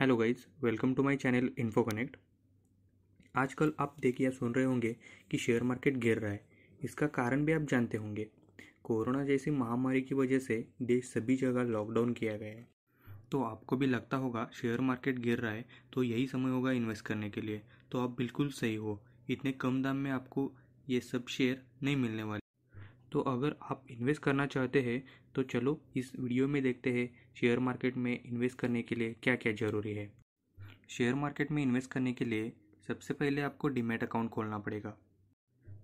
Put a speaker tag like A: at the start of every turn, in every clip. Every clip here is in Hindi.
A: hello guys welcome to my channel info connect आजकल आप देखिए सुन रहे होंगे कि शेयर मार्केट गिर रहा है इसका कारण भी आप जानते होंगे कोरोना जैसी महामारी की वजह से देश सभी जगह लॉकडाउन किया गया है तो आपको भी लगता होगा शेयर मार्केट गिर रहा है तो यही समय होगा इन्वेस्ट करने के लिए तो आप बिल्कुल सही हो इतने कम दाम में आपको ये सब शेयर नहीं मिलने वाले तो अगर आप इन्वेस्ट करना चाहते हैं तो चलो इस वीडियो में देखते हैं शेयर मार्केट में इन्वेस्ट करने के लिए क्या क्या ज़रूरी है शेयर मार्केट में इन्वेस्ट करने के लिए सबसे पहले आपको डीमेट अकाउंट खोलना पड़ेगा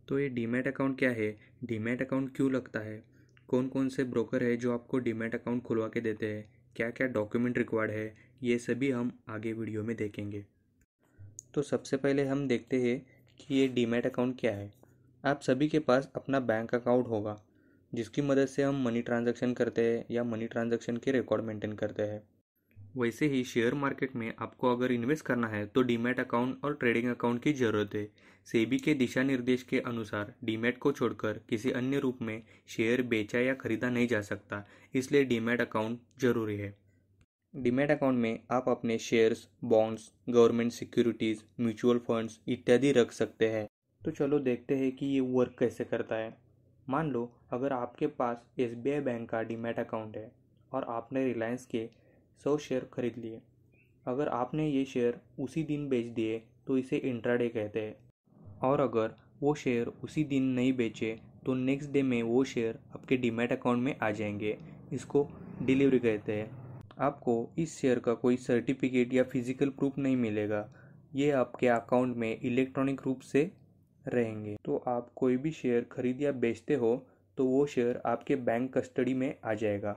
A: तो ये डीमेट अकाउंट क्या है डीमेट अकाउंट क्यों लगता है कौन कौन से ब्रोकर है जो आपको डीमेट अकाउंट खुलवा के देते हैं क्या क्या डॉक्यूमेंट रिक्वायर्ड है ये सभी हम आगे वीडियो में देखेंगे तो सबसे पहले हम देखते हैं कि ये डीमेट अकाउंट क्या है आप सभी के पास अपना बैंक अकाउंट होगा जिसकी मदद से हम मनी ट्रांजैक्शन करते हैं या मनी ट्रांजैक्शन के रिकॉर्ड मेंटेन करते हैं वैसे ही शेयर मार्केट में आपको अगर इन्वेस्ट करना है तो डीमेट अकाउंट और ट्रेडिंग अकाउंट की ज़रूरत है सेबी के दिशा निर्देश के अनुसार डीमेट को छोड़कर किसी अन्य रूप में शेयर बेचा या खरीदा नहीं जा सकता इसलिए डीमेट अकाउंट जरूरी है डीमेट अकाउंट में आप अपने shares bonds government securities mutual funds इत्यादि रख सकते हैं तो चलो देखते हैं कि ये वर्क कैसे करता है मान लो अगर आपके पास एस बैंक का डीमेट अकाउंट है और आपने रिलायंस के सौ शेयर खरीद लिए अगर आपने ये शेयर उसी दिन बेच दिए तो इसे इंट्राडे कहते हैं और अगर वो शेयर उसी दिन नहीं बेचे तो नेक्स्ट डे में वो शेयर आपके डीमेट अकाउंट में आ जाएंगे इसको डिलीवरी कहते हैं आपको इस शेयर का कोई सर्टिफिकेट या फिजिकल प्रूफ नहीं मिलेगा ये आपके अकाउंट में इलेक्ट्रॉनिक रूप से रहेंगे तो आप कोई भी शेयर खरीद या बेचते हो तो वो शेयर आपके बैंक कस्टडी में आ जाएगा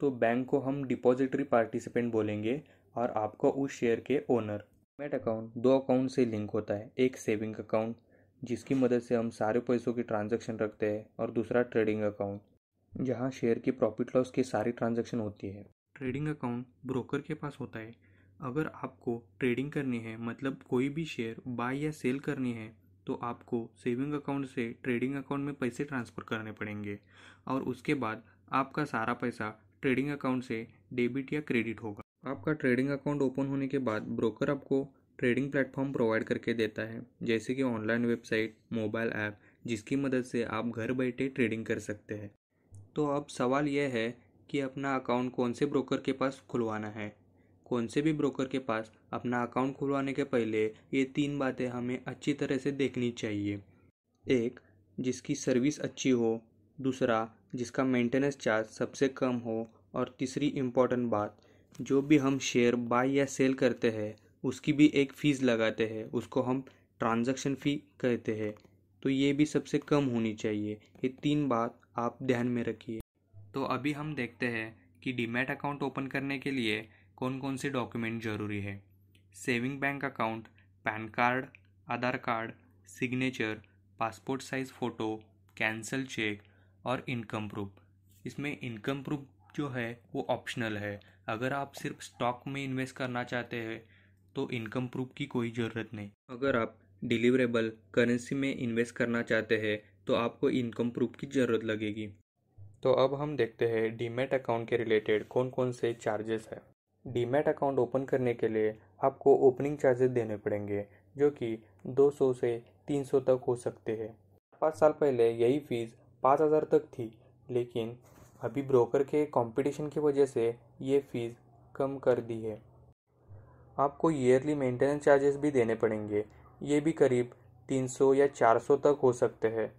A: तो बैंक को हम डिपॉजिटरी पार्टिसिपेंट बोलेंगे और आपको उस शेयर के ओनर डीमेट अकाउंट दो अकाउंट से लिंक होता है एक सेविंग अकाउंट जिसकी मदद से हम सारे पैसों की ट्रांजेक्शन रखते हैं और दूसरा ट्रेडिंग अकाउंट जहाँ शेयर की प्रॉफिट लॉस की सारी ट्रांजेक्शन होती है ट्रेडिंग अकाउंट ब्रोकर के पास होता है अगर आपको ट्रेडिंग करनी है मतलब कोई भी शेयर बाय या सेल करनी है तो आपको सेविंग अकाउंट से ट्रेडिंग अकाउंट में पैसे ट्रांसफ़र करने पड़ेंगे और उसके बाद आपका सारा पैसा ट्रेडिंग अकाउंट से डेबिट या क्रेडिट होगा आपका ट्रेडिंग अकाउंट ओपन होने के बाद ब्रोकर आपको ट्रेडिंग प्लेटफॉर्म प्रोवाइड करके देता है जैसे कि ऑनलाइन वेबसाइट मोबाइल ऐप जिसकी मदद से आप घर बैठे ट्रेडिंग कर सकते हैं तो अब सवाल यह है कि अपना अकाउंट कौन से ब्रोकर के पास खुलवाना है कौन से भी ब्रोकर के पास अपना अकाउंट खुलवाने के पहले ये तीन बातें हमें अच्छी तरह से देखनी चाहिए एक जिसकी सर्विस अच्छी हो दूसरा जिसका मेंटेनेंस चार्ज सबसे कम हो और तीसरी इम्पॉर्टेंट बात जो भी हम शेयर बाय या सेल करते हैं उसकी भी एक फ़ीस लगाते हैं उसको हम ट्रांजैक्शन फ़ी कहते हैं तो ये भी सबसे कम होनी चाहिए ये तीन बात आप ध्यान में रखिए तो अभी हम देखते हैं कि डीमैट अकाउंट ओपन करने के लिए कौन कौन से डॉक्यूमेंट ज़रूरी है saving bank account PAN card Aadhaar card signature passport size photo cancel cheque और इनकम प्रूफ इसमें इनकम प्रूफ जो है वो ऑप्शनल है अगर आप सिर्फ स्टॉक में इन्वेस्ट करना चाहते हैं तो इनकम प्रूफ की कोई ज़रूरत नहीं अगर आप डिलीवरेबल करेंसी में इन्वेस्ट करना चाहते हैं तो आपको इनकम प्रूफ की ज़रूरत लगेगी तो अब हम देखते हैं डीमेट अकाउंट के रिलेटेड कौन कौन से चार्जेस हैं डीमैट अकाउंट ओपन करने के लिए आपको ओपनिंग चार्जेस देने पड़ेंगे जो कि 200 से 300 तक हो सकते हैं पाँच साल पहले यही फ़ीस पाँच हज़ार तक थी लेकिन अभी ब्रोकर के कंपटीशन की वजह से ये फ़ीस कम कर दी है आपको ईयरली मेंटेनेंस चार्जेस भी देने पड़ेंगे ये भी करीब 300 या 400 तक हो सकते हैं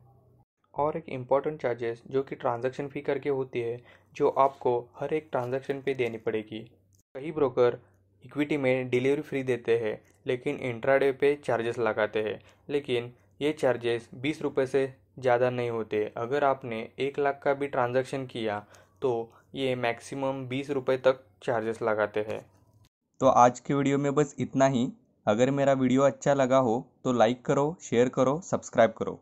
A: और एक इम्पॉर्टेंट चार्जेस जो कि ट्रांजैक्शन फ़ी करके होती है जो आपको हर एक ट्रांजैक्शन पे देनी पड़ेगी कई ब्रोकर इक्विटी में डिलीवरी फ्री देते हैं लेकिन इंट्राडे पे चार्जेस लगाते हैं लेकिन ये चार्जेस बीस रुपये से ज़्यादा नहीं होते अगर आपने एक लाख का भी ट्रांजैक्शन किया तो ये मैक्सिमम बीस रुपये तक चार्जेस लगाते हैं तो आज के वीडियो में बस इतना ही अगर मेरा वीडियो अच्छा लगा हो तो लाइक करो शेयर करो सब्सक्राइब करो